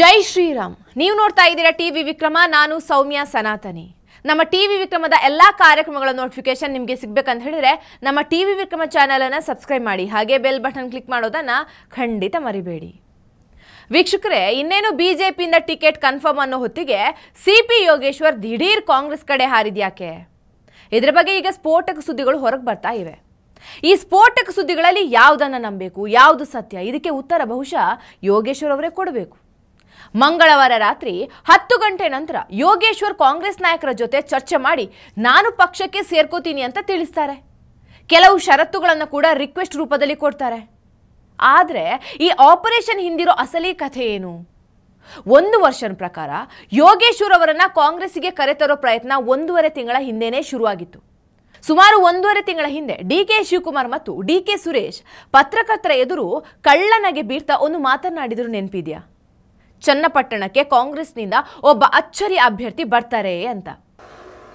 ಜೈ ಶ್ರೀರಾಮ್ ನೀವು ನೋಡ್ತಾ ಇದ್ದೀರಾ ಟಿ ವಿ ವಿಕ್ರಮ ನಾನು ಸೌಮ್ಯ ಸನಾತನಿ ನಮ್ಮ ಟಿ ವಿ ವಿಕ್ರಮದ ಎಲ್ಲ ಕಾರ್ಯಕ್ರಮಗಳ ನೋಟಿಫಿಕೇಶನ್ ನಿಮಗೆ ಸಿಗಬೇಕಂತ ಹೇಳಿದರೆ ನಮ್ಮ ಟಿ ವಿ ವಿಕ್ರಮ ಚಾನಲನ್ನು ಸಬ್ಸ್ಕ್ರೈಬ್ ಮಾಡಿ ಹಾಗೆ ಬೆಲ್ ಬಟನ್ ಕ್ಲಿಕ್ ಮಾಡೋದನ್ನು ಖಂಡಿತ ಮರಿಬೇಡಿ ವೀಕ್ಷಕರೇ ಇನ್ನೇನು ಬಿ ಜೆ ಪಿಯಿಂದ ಟಿಕೆಟ್ ಕನ್ಫರ್ಮ್ ಅನ್ನೋ ಹೊತ್ತಿಗೆ ಸಿ ಪಿ ಯೋಗೇಶ್ವರ್ ದಿಢೀರ್ ಕಾಂಗ್ರೆಸ್ ಕಡೆ ಹಾರಿದ್ಯಾಕೆ ಇದರ ಬಗ್ಗೆ ಈಗ ಸ್ಫೋಟಕ ಸುದ್ದಿಗಳು ಹೊರಗೆ ಬರ್ತಾ ಇವೆ ಈ ಸ್ಫೋಟಕ ಸುದ್ದಿಗಳಲ್ಲಿ ಯಾವುದನ್ನು ನಂಬಬೇಕು ಯಾವುದು ಸತ್ಯ ಇದಕ್ಕೆ ಉತ್ತರ ಬಹುಶಃ ಯೋಗೇಶ್ವರ್ ಅವರೇ ಕೊಡಬೇಕು ಮಂಗಳವಾರ ರಾತ್ರಿ ಹತ್ತು ಗಂಟೆ ನಂತರ ಯೋಗೇಶ್ವರ್ ಕಾಂಗ್ರೆಸ್ ನಾಯಕರ ಜೊತೆ ಚರ್ಚೆ ಮಾಡಿ ನಾನು ಪಕ್ಷಕ್ಕೆ ಸೇರ್ಕೋತೀನಿ ಅಂತ ತಿಳಿಸ್ತಾರೆ ಕೆಲವು ಷರತ್ತುಗಳನ್ನು ಕೂಡ ರಿಕ್ವೆಸ್ಟ್ ರೂಪದಲ್ಲಿ ಕೊಡ್ತಾರೆ ಆದರೆ ಈ ಆಪರೇಷನ್ ಹಿಂದಿರೋ ಅಸಲಿ ಕಥೆ ಏನು ಒಂದು ವರ್ಷದ ಪ್ರಕಾರ ಯೋಗೇಶ್ವರ್ ಅವರನ್ನು ಕಾಂಗ್ರೆಸ್ಸಿಗೆ ಕರೆತರೋ ಪ್ರಯತ್ನ ಒಂದೂವರೆ ತಿಂಗಳ ಹಿಂದೆಯೇ ಶುರುವಾಗಿತ್ತು ಸುಮಾರು ಒಂದೂವರೆ ತಿಂಗಳ ಹಿಂದೆ ಡಿ ಕೆ ಶಿವಕುಮಾರ್ ಮತ್ತು ಡಿ ಕೆ ಸುರೇಶ್ ಪತ್ರಕರ್ತರ ಎದುರು ಕಳ್ಳನಗೆ ಬೀರ್ತಾ ಒಂದು ಮಾತನಾಡಿದರು ನೆನಪಿದೆಯಾ ಚನ್ನಪಟ್ಟಣಕ್ಕೆ ಕಾಂಗ್ರೆಸ್ನಿಂದ ಒಬ್ಬ ಅಚ್ಚರಿ ಅಭ್ಯರ್ಥಿ ಬರ್ತಾರೆ ಅಂತ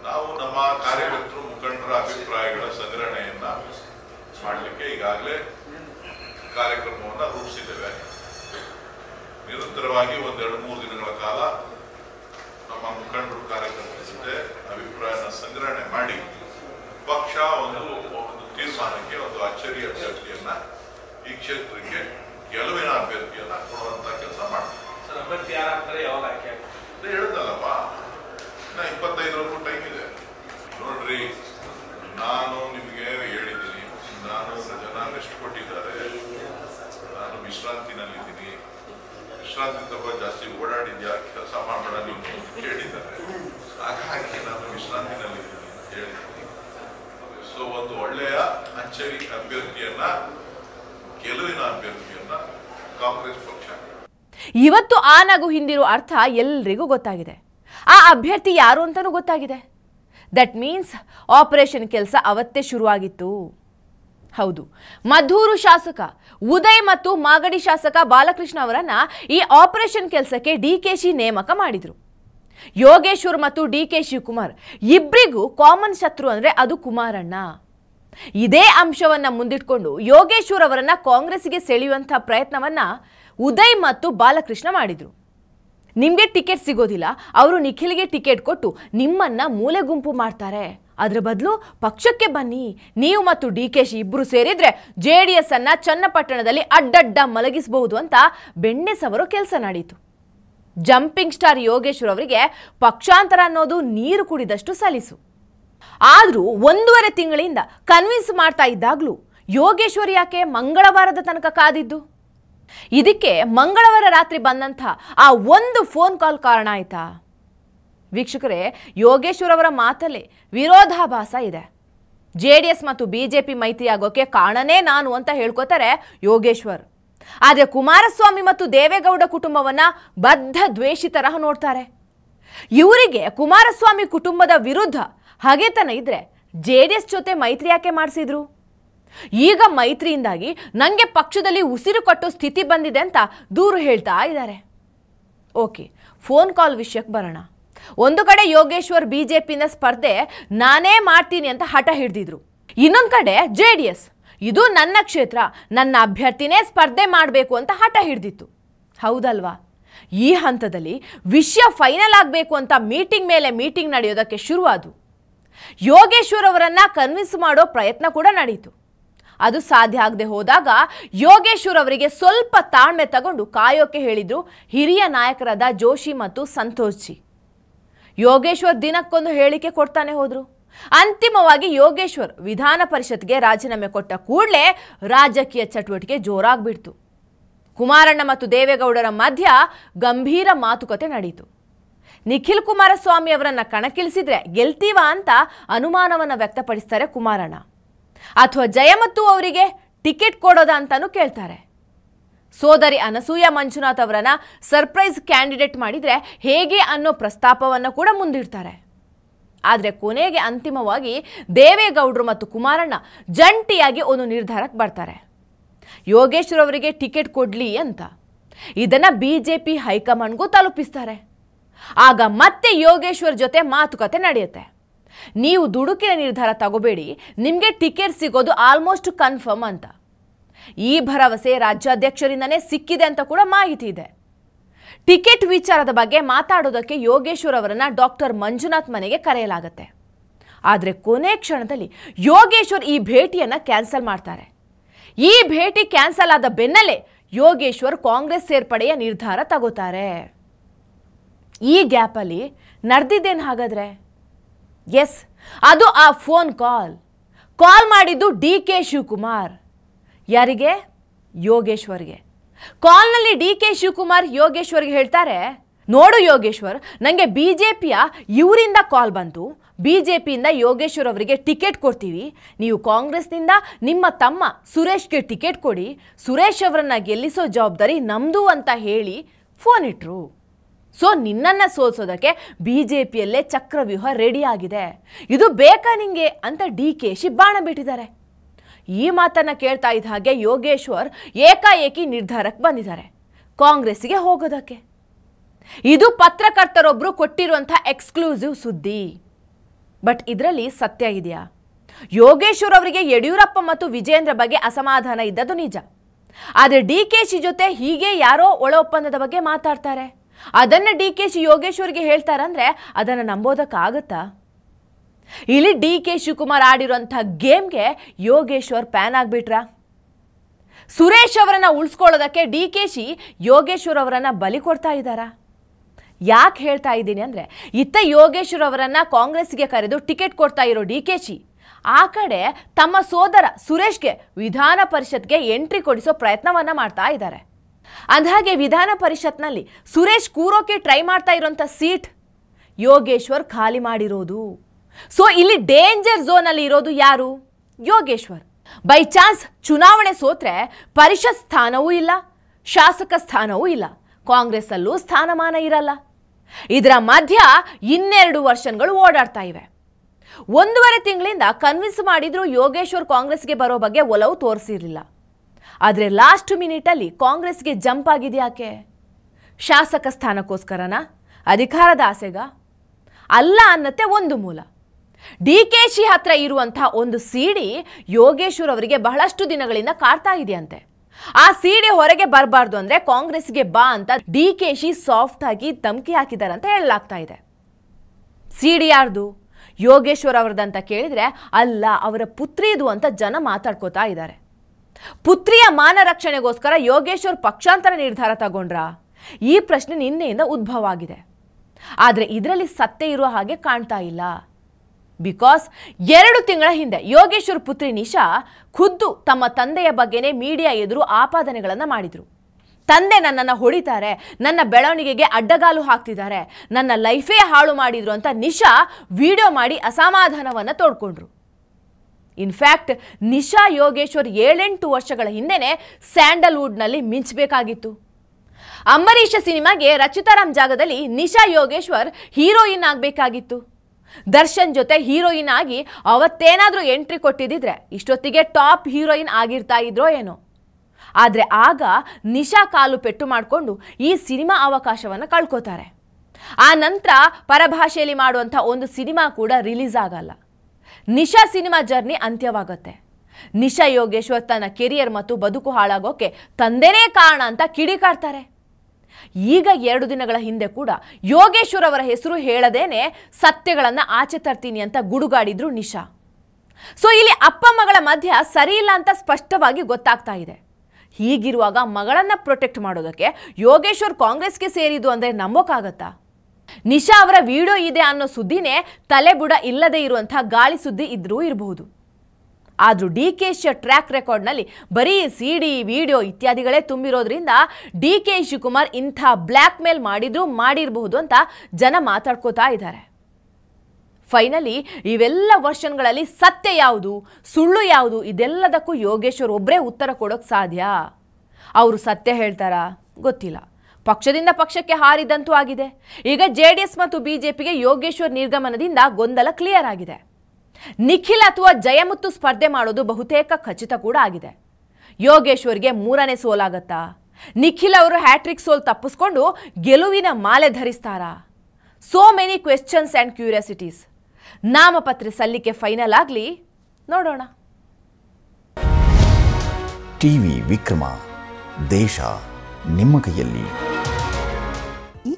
ನಾವು ನಮ್ಮ ಕಾರ್ಯಕರ್ತರು ಮುಖಂಡರ ಅಭಿಪ್ರಾಯಗಳ ಸಂಗ್ರಹಣೆಯನ್ನ ಮಾಡಲಿಕ್ಕೆ ಈಗಾಗಲೇ ಕಾರ್ಯಕ್ರಮವನ್ನು ರೂಪಿಸಿದ್ದೇವೆ ನಿರಂತರವಾಗಿ ಒಂದೆರಡು ಮೂರು ದಿನಗಳ ಕಾಲ ನಮ್ಮ ಮುಖಂಡರು ಕಾರ್ಯಕರ್ತರ ಜೊತೆ ಅಭಿಪ್ರಾಯನ ಸಂಗ್ರಹಣೆ ಮಾಡಿ ಪಕ್ಷ ಒಂದು ಒಂದು ತೀರ್ಮಾನಕ್ಕೆ ಒಂದು ಅಚ್ಚರಿ ಅಭ್ಯರ್ಥಿಯನ್ನ ಈ ಕ್ಷೇತ್ರಕ್ಕೆ ಗೆಲುವಿನ ಅಭ್ಯರ್ಥಿಯನ್ನ ಕೊಡುವಂತ ಕೆಲಸ ಮಾಡ್ತೀವಿ ಸರ್ ಅಭ್ಯರ್ಥಿ ಯಾರಾಗ್ತಾರೆ ಯಾವಾಗ ಆಯ್ಕೆ ಆಗ್ತಾರೆ ಹೇಳಿದ್ನಲ್ಲಪ್ಪ ನಾ ಇಪ್ಪತ್ತೈದವರೆಗೂ ಟೈಮ್ ಇದೆ ನೋಡ್ರಿ ನಾನು ನಿಮಗೆ ಹೇಳಿದ್ದೀನಿ ನಾನು ಜನ ರೆಸ್ಟ್ ಕೊಟ್ಟಿದ್ದಾರೆ ನಾನು ವಿಶ್ರಾಂತಿನಲ್ಲಿದ್ದೀನಿ ವಿಶ್ರಾಂತಿ ತಗೋ ಜಾಸ್ತಿ ಓಡಾಡಿದ್ಯಾ ಕೆಲಸ ಮಾಡಬೇಡ ನೀವು ಹೇಳಿದ್ದಾರೆ ಹಾಗಾಗಿ ನಾನು ವಿಶ್ರಾಂತಿನಲ್ಲಿದ್ದೀನಿ ಅಂತ ಹೇಳಿದ್ದೀನಿ ಸೊ ಒಂದು ಒಳ್ಳೆಯ ಅಚ್ಚರಿ ಅಭ್ಯರ್ಥಿಯನ್ನ ಗೆಲುವಿನ ಅಭ್ಯರ್ಥಿಯನ್ನ ಕಾಂಗ್ರೆಸ್ ಪಕ್ಷ ಇವತ್ತು ಆ ನಗು ಹಿಂದಿರೋ ಅರ್ಥ ಎಲ್ರಿಗೂ ಗೊತ್ತಾಗಿದೆ ಆ ಅಭ್ಯರ್ಥಿ ಯಾರು ಅಂತಲೂ ಗೊತ್ತಾಗಿದೆ ದಟ್ ಮೀನ್ಸ್ ಆಪರೇಷನ್ ಕೆಲಸ ಅವತ್ತೇ ಶುರುವಾಗಿತ್ತು ಹೌದು ಮಧೂರು ಶಾಸಕ ಉದಯ್ ಮತ್ತು ಮಾಗಡಿ ಶಾಸಕ ಬಾಲಕೃಷ್ಣ ಅವರನ್ನ ಈ ಆಪರೇಷನ್ ಕೆಲಸಕ್ಕೆ ಡಿ ಕೆ ಶಿ ನೇಮಕ ಮಾಡಿದರು ಯೋಗೇಶ್ವರ್ ಮತ್ತು ಡಿ ಕೆ ಶಿವಕುಮಾರ್ ಇಬ್ಬರಿಗೂ ಕಾಮನ್ ಶತ್ರು ಅಂದರೆ ಅದು ಕುಮಾರಣ್ಣ ಇದೇ ಅಂಶವನ್ನು ಮುಂದಿಟ್ಕೊಂಡು ಯೋಗೇಶ್ವರ್ ಅವರನ್ನು ಕಾಂಗ್ರೆಸ್ಗೆ ಸೆಳೆಯುವಂಥ ಪ್ರಯತ್ನವನ್ನು ಉದಯ್ ಮತ್ತು ಬಾಲಕೃಷ್ಣ ಮಾಡಿದರು ನಿಮಗೆ ಟಿಕೆಟ್ ಸಿಗೋದಿಲ್ಲ ಅವರು ನಿಖಿಲ್ಗೆ ಟಿಕೆಟ್ ಕೊಟ್ಟು ನಿಮ್ಮನ್ನು ಮೂಲೆ ಗುಂಪು ಮಾಡ್ತಾರೆ ಅದರ ಬದಲು ಪಕ್ಷಕ್ಕೆ ಬನ್ನಿ ನೀವು ಮತ್ತು ಡಿ ಕೆ ಶಿ ಇಬ್ಬರು ಸೇರಿದರೆ ಜೆ ಡಿ ಎಸ್ ಅನ್ನು ಚನ್ನಪಟ್ಟಣದಲ್ಲಿ ಅಡ್ಡಡ್ಡ ಮಲಗಿಸಬಹುದು ಅಂತ ಬೆಣ್ಣೆಸವರು ಕೆಲಸ ನಡೀತು ಜಂಪಿಂಗ್ ಸ್ಟಾರ್ ಯೋಗೇಶ್ವರ್ ಅವರಿಗೆ ಪಕ್ಷಾಂತರ ಅನ್ನೋದು ನೀರು ಕುಡಿದಷ್ಟು ಸಲಿಸು ಆದರೂ ಒಂದೂವರೆ ತಿಂಗಳಿಂದ ಕನ್ವಿನ್ಸ್ ಮಾಡ್ತಾ ಇದ್ದಾಗಲೂ ಯೋಗೇಶ್ವರ್ ಯಾಕೆ ಮಂಗಳವಾರದ ತನಕ ಕಾದಿದ್ದು ಇದಕ್ಕೆ ಮಂಗಳವಾರ ರಾತ್ರಿ ಬಂದಂಥ ಆ ಒಂದು ಫೋನ್ ಕಾಲ್ ಕಾರಣ ಆಯ್ತಾ ವೀಕ್ಷಕರೇ ಯೋಗೇಶ್ವರ್ ಅವರ ಮಾತಲ್ಲಿ ವಿರೋಧಾಭಾಸ ಇದೆ ಜೆ ಡಿ ಎಸ್ ಮತ್ತು ಬಿ ಜೆ ಪಿ ಮೈತ್ರಿಯಾಗೋಕೆ ಕಾರಣನೇ ನಾನು ಅಂತ ಹೇಳ್ಕೋತಾರೆ ಯೋಗೇಶ್ವರ್ ಆದರೆ ಕುಮಾರಸ್ವಾಮಿ ಮತ್ತು ದೇವೇಗೌಡ ಕುಟುಂಬವನ್ನು ಬದ್ಧ ದ್ವೇಷಿ ತರಹ ನೋಡ್ತಾರೆ ಇವರಿಗೆ ಕುಮಾರಸ್ವಾಮಿ ಕುಟುಂಬದ ವಿರುದ್ಧ ಹಗೆತನ ಇದ್ರೆ ಜೆ ಡಿ ಎಸ್ ಜೊತೆ ಮೈತ್ರಿ ಯಾಕೆ ಮಾಡಿಸಿದ್ರು ಈಗ ಮೈತ್ರಿಯಿಂದಾಗಿ ನನಗೆ ಪಕ್ಷದಲ್ಲಿ ಉಸಿರು ಕಟ್ಟೋ ಸ್ಥಿತಿ ಬಂದಿದೆ ಅಂತ ದೂರು ಹೇಳ್ತಾ ಇದ್ದಾರೆ ಓಕೆ ಫೋನ್ ಕಾಲ್ ವಿಷಯಕ್ಕೆ ಬರೋಣ ಒಂದು ಕಡೆ ಯೋಗೇಶ್ವರ್ ಬಿ ಜೆ ಪಿನ ಸ್ಪರ್ಧೆ ನಾನೇ ಮಾಡ್ತೀನಿ ಅಂತ ಹಠ ಹಿಡ್ದಿದ್ರು ಇನ್ನೊಂದು ಕಡೆ ಜೆ ಡಿ ಎಸ್ ಇದು ನನ್ನ ಕ್ಷೇತ್ರ ನನ್ನ ಅಭ್ಯರ್ಥಿನೇ ಸ್ಪರ್ಧೆ ಮಾಡಬೇಕು ಅಂತ ಹಠ ಹಿಡಿದಿತ್ತು ಹೌದಲ್ವಾ ಈ ಹಂತದಲ್ಲಿ ವಿಷಯ ಫೈನಲ್ ಆಗಬೇಕು ಅಂತ ಮೀಟಿಂಗ್ ಮೇಲೆ ಮೀಟಿಂಗ್ ನಡೆಯೋದಕ್ಕೆ ಶುರುವಾದು ಯೋಗೇಶ್ವರ್ ಅವರನ್ನು ಕನ್ವಿನ್ಸ್ ಮಾಡೋ ಪ್ರಯತ್ನ ಕೂಡ ನಡೆಯಿತು ಅದು ಸಾಧ್ಯ ಆಗದೆ ಹೋದಾಗ ಯೋಗೇಶ್ವರ್ ಅವರಿಗೆ ಸ್ವಲ್ಪ ತಾಳ್ಮೆ ತಗೊಂಡು ಕಾಯೋಕೆ ಹೇಳಿದ್ರು ಹಿರಿಯ ನಾಯಕರಾದ ಜೋಶಿ ಮತ್ತು ಸಂತೋಷ್ ಜಿ ಯೋಗೇಶ್ವರ್ ದಿನಕ್ಕೊಂದು ಹೇಳಿಕೆ ಕೊಡ್ತಾನೆ ಹೋದ್ರು ಅಂತಿಮವಾಗಿ ಯೋಗೇಶ್ವರ್ ವಿಧಾನ ಪರಿಷತ್ಗೆ ರಾಜೀನಾಮೆ ಕೊಟ್ಟ ಕೂಡಲೇ ರಾಜಕೀಯ ಚಟುವಟಿಕೆ ಜೋರಾಗ್ಬಿಡ್ತು ಕುಮಾರಣ್ಣ ಮತ್ತು ದೇವೇಗೌಡರ ಮಧ್ಯ ಗಂಭೀರ ಮಾತುಕತೆ ನಡೆಯಿತು ನಿಖಿಲ್ ಕುಮಾರಸ್ವಾಮಿ ಅವರನ್ನು ಕಣಕ್ಕಿಳಿಸಿದ್ರೆ ಗೆಲ್ತೀವಾ ಅಂತ ಅನುಮಾನವನ್ನು ವ್ಯಕ್ತಪಡಿಸ್ತಾರೆ ಕುಮಾರಣ್ಣ ಅಥವಾ ಜಯಮತ್ತು ಅವರಿಗೆ ಟಿಕೆಟ್ ಕೊಡೋದ ಅಂತಾನೂ ಕೇಳ್ತಾರೆ ಸೋದರಿ ಅನಸೂಯ ಮಂಜುನಾಥ್ ಅವರನ್ನ ಸರ್ಪ್ರೈಸ್ ಕ್ಯಾಂಡಿಡೇಟ್ ಮಾಡಿದರೆ ಹೇಗೆ ಅನ್ನೋ ಪ್ರಸ್ತಾಪವನ್ನು ಕೂಡ ಮುಂದಿಡ್ತಾರೆ ಆದರೆ ಕೊನೆಗೆ ಅಂತಿಮವಾಗಿ ದೇವೇಗೌಡರು ಮತ್ತು ಕುಮಾರಣ್ಣ ಜಂಟಿಯಾಗಿ ಒಂದು ನಿರ್ಧಾರಕ್ಕೆ ಬರ್ತಾರೆ ಯೋಗೇಶ್ವರ್ ಅವರಿಗೆ ಟಿಕೆಟ್ ಕೊಡಲಿ ಅಂತ ಇದನ್ನು ಬಿ ಜೆ ಪಿ ಹೈಕಮಾಂಡ್ಗೂ ತಲುಪಿಸ್ತಾರೆ ಆಗ ಮತ್ತೆ ಯೋಗೇಶ್ವರ್ ಜೊತೆ ಮಾತುಕತೆ ನಡೆಯುತ್ತೆ ನೀವು ದುಡುಕಿನ ನಿರ್ಧಾರ ತಗೋಬೇಡಿ ನಿಮಗೆ ಟಿಕೆಟ್ ಸಿಗೋದು ಆಲ್ಮೋಸ್ಟ್ ಕನ್ಫರ್ಮ್ ಅಂತ ಈ ಭರವಸೆ ರಾಜ್ಯಾಧ್ಯಕ್ಷರಿಂದನೇ ಸಿಕ್ಕಿದೆ ಅಂತ ಕೂಡ ಮಾಹಿತಿ ಇದೆ ಟಿಕೆಟ್ ವಿಚಾರದ ಬಗ್ಗೆ ಮಾತಾಡೋದಕ್ಕೆ ಯೋಗೇಶ್ವರ್ ಅವರನ್ನು ಡಾಕ್ಟರ್ ಮಂಜುನಾಥ್ ಮನೆಗೆ ಕರೆಯಲಾಗುತ್ತೆ ಆದರೆ ಕೊನೆ ಕ್ಷಣದಲ್ಲಿ ಯೋಗೇಶ್ವರ್ ಈ ಭೇಟಿಯನ್ನು ಕ್ಯಾನ್ಸಲ್ ಮಾಡ್ತಾರೆ ಈ ಭೇಟಿ ಕ್ಯಾನ್ಸಲ್ ಆದ ಬೆನ್ನಲ್ಲೇ ಯೋಗೇಶ್ವರ್ ಕಾಂಗ್ರೆಸ್ ಸೇರ್ಪಡೆಯ ನಿರ್ಧಾರ ತಗೋತಾರೆ ಈ ಗ್ಯಾಪಲ್ಲಿ ನಡೆದಿದ್ದೇನು ಹಾಗಾದರೆ ಎಸ್ ಅದು ಆ ಫೋನ್ ಕಾಲ್ ಕಾಲ್ ಮಾಡಿದ್ದು ಡಿ ಕೆ ಶಿವಕುಮಾರ್ ಯಾರಿಗೆ ಯೋಗೇಶ್ವರ್ಗೆ ಕಾಲ್ನಲ್ಲಿ ಡಿ ಕೆ ಶಿವಕುಮಾರ್ ಯೋಗೇಶ್ವರ್ಗೆ ಹೇಳ್ತಾರೆ ನೋಡು ಯೋಗೇಶ್ವರ್ ನನಗೆ ಬಿ ಜೆ ಪಿಯ ಇವರಿಂದ ಕಾಲ್ ಬಂತು ಬಿ ಜೆ ಪಿಯಿಂದ ಯೋಗೇಶ್ವರ್ ಅವರಿಗೆ ಟಿಕೆಟ್ ಕೊಡ್ತೀವಿ ನೀವು ಕಾಂಗ್ರೆಸ್ನಿಂದ ನಿಮ್ಮ ತಮ್ಮ ಸುರೇಶ್ಗೆ ಟಿಕೆಟ್ ಕೊಡಿ ಸುರೇಶ್ ಅವರನ್ನು ಗೆಲ್ಲಿಸೋ ಜವಾಬ್ದಾರಿ ನಮ್ಮದು ಅಂತ ಹೇಳಿ ಫೋನ್ ಇಟ್ರು ಸೊ ನಿನ್ನನ್ನು ಸೋಲ್ಸೋದಕ್ಕೆ ಬಿ ಜೆ ಪಿಯಲ್ಲೇ ಚಕ್ರವ್ಯೂಹ ರೆಡಿಯಾಗಿದೆ ಇದು ಬೇಕಾ ನಿಂಗೆ ಅಂತ ಡಿ ಕೆ ಶಿ ಬಾಣ ಬಿಟ್ಟಿದ್ದಾರೆ ಈ ಮಾತನ್ನು ಕೇಳ್ತಾ ಇದ್ದ ಹಾಗೆ ಯೋಗೇಶ್ವರ್ ಏಕಾಏಕಿ ನಿರ್ಧಾರಕ್ಕೆ ಬಂದಿದ್ದಾರೆ ಕಾಂಗ್ರೆಸ್ಸಿಗೆ ಹೋಗೋದಕ್ಕೆ ಇದು ಪತ್ರಕರ್ತರೊಬ್ಬರು ಕೊಟ್ಟಿರುವಂಥ ಎಕ್ಸ್ಕ್ಲೂಸಿವ್ ಸುದ್ದಿ ಬಟ್ ಇದರಲ್ಲಿ ಸತ್ಯ ಇದೆಯಾ ಯೋಗೇಶ್ವರ್ ಅವರಿಗೆ ಯಡಿಯೂರಪ್ಪ ಮತ್ತು ವಿಜೇಂದ್ರ ಬಗ್ಗೆ ಅಸಮಾಧಾನ ಇದ್ದದ್ದು ನಿಜ ಆದರೆ ಡಿ ಕೆ ಶಿ ಜೊತೆ ಹೀಗೆ ಯಾರೋ ಒಳ ಒಪ್ಪಂದದ ಬಗ್ಗೆ ಮಾತಾಡ್ತಾರೆ ಅದನ್ನು ಡಿ ಕೆ ಶಿ ಯೋಗೇಶ್ವರ್ಗೆ ಹೇಳ್ತಾರಂದ್ರೆ ಅದನ್ನು ನಂಬೋದಕ್ಕಾಗತ್ತಾ ಇಲ್ಲಿ ಡಿ ಕೆ ಶಿವಕುಮಾರ್ ಆಡಿರೋಂಥ ಗೇಮ್ಗೆ ಯೋಗೇಶ್ವರ್ ಪ್ಯಾನ್ ಆಗ್ಬಿಟ್ರಾ ಸುರೇಶ್ ಅವರನ್ನ ಉಳಿಸ್ಕೊಳ್ಳೋದಕ್ಕೆ ಡಿ ಕೆ ಶಿ ಯೋಗೇಶ್ವರ್ ಅವರನ್ನ ಬಲಿ ಕೊಡ್ತಾ ಇದ್ದಾರಾ ಯಾಕೆ ಹೇಳ್ತಾ ಇದ್ದೀನಿ ಅಂದರೆ ಇತ್ತ ಯೋಗೇಶ್ವರ್ ಅವರನ್ನ ಕಾಂಗ್ರೆಸ್ಗೆ ಕರೆದು ಟಿಕೆಟ್ ಕೊಡ್ತಾ ಇರೋ ಡಿ ಕೆ ಶಿ ಆ ಕಡೆ ತಮ್ಮ ಸೋದರ ಸುರೇಶ್ಗೆ ವಿಧಾನ ಪರಿಷತ್ಗೆ ಎಂಟ್ರಿ ಕೊಡಿಸೋ ಪ್ರಯತ್ನವನ್ನ ಮಾಡ್ತಾ ಇದ್ದಾರೆ ಅಂದಹಾಗೆ ವಿಧಾನ ಪರಿಷತ್ನಲ್ಲಿ ಸುರೇಶ್ ಕೂರೋಕೆ ಟ್ರೈ ಮಾಡ್ತಾ ಇರೋಂಥ ಸೀಟ್ ಯೋಗೇಶ್ವರ್ ಖಾಲಿ ಮಾಡಿರೋದು ಸೊ ಇಲ್ಲಿ ಡೇಂಜರ್ ಝೋನಲ್ಲಿ ಇರೋದು ಯಾರು ಯೋಗೇಶ್ವರ್ ಬೈ ಚಾನ್ಸ್ ಚುನಾವಣೆ ಸೋತ್ರೆ ಪರಿಷತ್ ಸ್ಥಾನವೂ ಇಲ್ಲ ಶಾಸಕ ಸ್ಥಾನವೂ ಇಲ್ಲ ಕಾಂಗ್ರೆಸ್ಸಲ್ಲೂ ಸ್ಥಾನಮಾನ ಇರಲ್ಲ ಇದರ ಮಧ್ಯ ಇನ್ನೆರಡು ವರ್ಷನ್ಗಳು ಓಡಾಡ್ತಾ ಇವೆ ಒಂದೂವರೆ ತಿಂಗಳಿಂದ ಕನ್ವಿನ್ಸ್ ಮಾಡಿದ್ರು ಯೋಗೇಶ್ವರ್ ಕಾಂಗ್ರೆಸ್ಗೆ ಬರೋ ಬಗ್ಗೆ ಒಲವು ತೋರಿಸಿರಲಿಲ್ಲ ಆದರೆ ಲಾಸ್ಟ್ ಮಿನಿಟಲ್ಲಿ ಕಾಂಗ್ರೆಸ್ಗೆ ಜಂಪ್ ಆಗಿದೆಯಾಕೆ ಶಾಸಕ ಸ್ಥಾನಕ್ಕೋಸ್ಕರನಾ ಅಧಿಕಾರದ ಆಸೆಗ ಅಲ್ಲ ಅನ್ನತ್ತೆ ಒಂದು ಮೂಲ ಡಿ ಕೆ ಶಿ ಹತ್ರ ಇರುವಂತಹ ಒಂದು ಸಿಡಿ ಯೋಗೇಶ್ವರ್ ಅವರಿಗೆ ಬಹಳಷ್ಟು ದಿನಗಳಿಂದ ಕಾಡ್ತಾ ಇದೆಯಂತೆ ಆ ಸಿಡಿ ಹೊರಗೆ ಬರಬಾರ್ದು ಅಂದರೆ ಕಾಂಗ್ರೆಸ್ಗೆ ಬಾ ಅಂತ ಡಿ ಕೆ ಶಿ ಸಾಫ್ಟ್ ಆಗಿ ಧಮಕಿ ಹಾಕಿದ್ದಾರೆ ಅಂತ ಹೇಳಲಾಗ್ತಾ ಇದೆ ಸಿಡಿ ಯಾರ್ದು ಯೋಗೇಶ್ವರ್ ಅಂತ ಕೇಳಿದ್ರೆ ಅಲ್ಲ ಅವರ ಪುತ್ರಿದು ಅಂತ ಜನ ಮಾತಾಡ್ಕೋತಾ ಇದ್ದಾರೆ ಪುತ್ರಿಯ ಮಾನ ರಕ್ಷಣೆಗೋಸ್ಕರ ಯೋಗೇಶ್ವರ್ ಪಕ್ಷಾಂತರ ನಿರ್ಧಾರ ತಗೊಂಡ್ರಾ ಈ ಪ್ರಶ್ನೆ ನಿನ್ನೆಯಿಂದ ಉದ್ಭವ ಆಗಿದೆ ಆದರೆ ಇದರಲ್ಲಿ ಸತ್ತೆ ಇರುವ ಹಾಗೆ ಕಾಣ್ತಾ ಇಲ್ಲ ಬಿಕಾಸ್ ಎರಡು ತಿಂಗಳ ಹಿಂದೆ ಯೋಗೇಶ್ವರ್ ಪುತ್ರಿ ನಿಶಾ ಖುದ್ದು ತಮ್ಮ ತಂದೆಯ ಬಗ್ಗೆನೇ ಮೀಡಿಯಾ ಎದುರು ಆಪಾದನೆಗಳನ್ನು ಮಾಡಿದರು ತಂದೆ ನನ್ನನ್ನು ಹೊಡಿತಾರೆ ನನ್ನ ಬೆಳವಣಿಗೆಗೆ ಅಡ್ಡಗಾಲು ಹಾಕ್ತಿದ್ದಾರೆ ನನ್ನ ಲೈಫೇ ಹಾಳು ಮಾಡಿದ್ರು ಅಂತ ನಿಶಾ ವಿಡಿಯೋ ಮಾಡಿ ಅಸಮಾಧಾನವನ್ನು ತೋಡ್ಕೊಂಡ್ರು ಇನ್ಫ್ಯಾಕ್ಟ್ ನಿಶಾ ಯೋಗೇಶ್ವರ್ ಏಳೆಂಟು ವರ್ಷಗಳ ಹಿಂದೆನೇ ಸ್ಯಾಂಡಲ್ವುಡ್ನಲ್ಲಿ ಮಿಂಚಬೇಕಾಗಿತ್ತು ಅಂಬರೀಷ ಸಿನಿಮಾಗೆ ರಚಿತಾರಾಮ್ ಜಾಗದಲ್ಲಿ ನಿಶಾ ಯೋಗೇಶ್ವರ್ ಹೀರೋಯಿನ್ ಆಗಬೇಕಾಗಿತ್ತು ದರ್ಶನ್ ಜೊತೆ ಹೀರೋಯಿನ್ ಆಗಿ ಅವತ್ತೇನಾದರೂ ಎಂಟ್ರಿ ಕೊಟ್ಟಿದ್ದಿದ್ರೆ ಇಷ್ಟೊತ್ತಿಗೆ ಟಾಪ್ ಹೀರೋಯಿನ್ ಆಗಿರ್ತಾ ಇದ್ರೋ ಏನೋ ಆದರೆ ಆಗ ನಿಶಾ ಕಾಲು ಪೆಟ್ಟು ಮಾಡಿಕೊಂಡು ಈ ಸಿನಿಮಾ ಅವಕಾಶವನ್ನು ಕಳ್ಕೊತಾರೆ ಆ ನಂತರ ಪರಭಾಷೆಯಲ್ಲಿ ಮಾಡುವಂಥ ಒಂದು ಸಿನಿಮಾ ಕೂಡ ರಿಲೀಸ್ ಆಗಲ್ಲ ನಿಶಾ ಸಿನಿಮಾ ಜರ್ನಿ ಅಂತ್ಯವಾಗುತ್ತೆ ನಿಶಾ ಯೋಗೇಶ್ವರ್ ತನ್ನ ಕೆರಿಯರ್ ಮತ್ತು ಬದುಕು ಹಾಳಾಗೋಕೆ ತಂದೆನೇ ಕಾರಣ ಅಂತ ಕಿಡಿಕಾಡ್ತಾರೆ ಈಗ ಎರಡು ದಿನಗಳ ಹಿಂದೆ ಕೂಡ ಯೋಗೇಶ್ವರ್ ಅವರ ಹೆಸರು ಹೇಳದೇನೆ ಸತ್ಯಗಳನ್ನು ಆಚೆ ತರ್ತೀನಿ ಅಂತ ಗುಡುಗಾಡಿದ್ರು ನಿಶಾ ಸೊ ಇಲ್ಲಿ ಅಪ್ಪ ಮಗಳ ಮಧ್ಯ ಸರಿ ಇಲ್ಲ ಅಂತ ಸ್ಪಷ್ಟವಾಗಿ ಗೊತ್ತಾಗ್ತಾ ಇದೆ ಹೀಗಿರುವಾಗ ಮಗಳನ್ನು ಪ್ರೊಟೆಕ್ಟ್ ಮಾಡೋದಕ್ಕೆ ಯೋಗೇಶ್ವರ್ ಕಾಂಗ್ರೆಸ್ಗೆ ಸೇರಿದ್ದು ಅಂದರೆ ನಂಬೋಕ್ಕಾಗತ್ತಾ ನಿಶಾ ಅವರ ವಿಡಿಯೋ ಇದೆ ಅನ್ನೋ ಸುದ್ದಿನೇ ತಲೆಬುಡ ಇಲ್ಲದೆ ಇರುವಂತಹ ಗಾಳಿ ಸುದ್ದಿ ಇದ್ರೂ ಇರಬಹುದು ಆದರೂ ಡಿ ಕೆ ಶಿಯ ಟ್ರ್ಯಾಕ್ ರೆಕಾರ್ಡ್ನಲ್ಲಿ ಬರೀ ಸಿ ಡಿ ವಿಡಿಯೋ ಇತ್ಯಾದಿಗಳೇ ತುಂಬಿರೋದ್ರಿಂದ ಡಿ ಕೆ ಶಿವಕುಮಾರ್ ಇಂಥ ಬ್ಲ್ಯಾಕ್ ಮೇಲ್ ಮಾಡಿದ್ರು ಮಾಡಿರಬಹುದು ಅಂತ ಜನ ಮಾತಾಡ್ಕೋತಾ ಇದ್ದಾರೆ ಫೈನಲಿ ಇವೆಲ್ಲ ವರ್ಷನ್ಗಳಲ್ಲಿ ಸತ್ಯ ಯಾವುದು ಸುಳ್ಳು ಯಾವುದು ಇದೆಲ್ಲದಕ್ಕೂ ಯೋಗೇಶ್ವರ್ ಒಬ್ಬರೇ ಉತ್ತರ ಕೊಡೋಕ್ಕೆ ಸಾಧ್ಯ ಅವರು ಸತ್ಯ ಹೇಳ್ತಾರಾ ಗೊತ್ತಿಲ್ಲ ಪಕ್ಷದಿಂದ ಪಕ್ಷಕ್ಕೆ ಹಾರಿದಂತೂ ಆಗಿದೆ ಈಗ ಜೆಡಿಎಸ್ ಮತ್ತು ಬಿಜೆಪಿಗೆ ಯೋಗೇಶ್ವರ್ ನಿರ್ಗಮನದಿಂದ ಗೊಂದಲ ಕ್ಲಿಯರ್ ಆಗಿದೆ ನಿಖಿಲ್ ಅಥವಾ ಜಯಮುತ್ತು ಸ್ಪರ್ಧೆ ಮಾಡೋದು ಬಹುತೇಕ ಖಚಿತ ಕೂಡ ಆಗಿದೆ ಯೋಗೇಶ್ವರ್ಗೆ ಮೂರನೇ ಸೋಲಾಗತ್ತಾ ನಿಖಿಲ್ ಅವರು ಹ್ಯಾಟ್ರಿಕ್ ಸೋಲ್ ತಪ್ಪಿಸ್ಕೊಂಡು ಗೆಲುವಿನ ಮಾಲೆ ಧರಿಸ್ತಾರಾ so many questions and curiosities ನಾಮಪತ್ರ ಸಲ್ಲಿಕೆ ಫೈನಲ್ ಆಗಲಿ ನೋಡೋಣ ಟಿವಿ ವಿಕ್ರಮ ದೇಶ ನಿಮ್ಮ ಕೈಯಲ್ಲಿ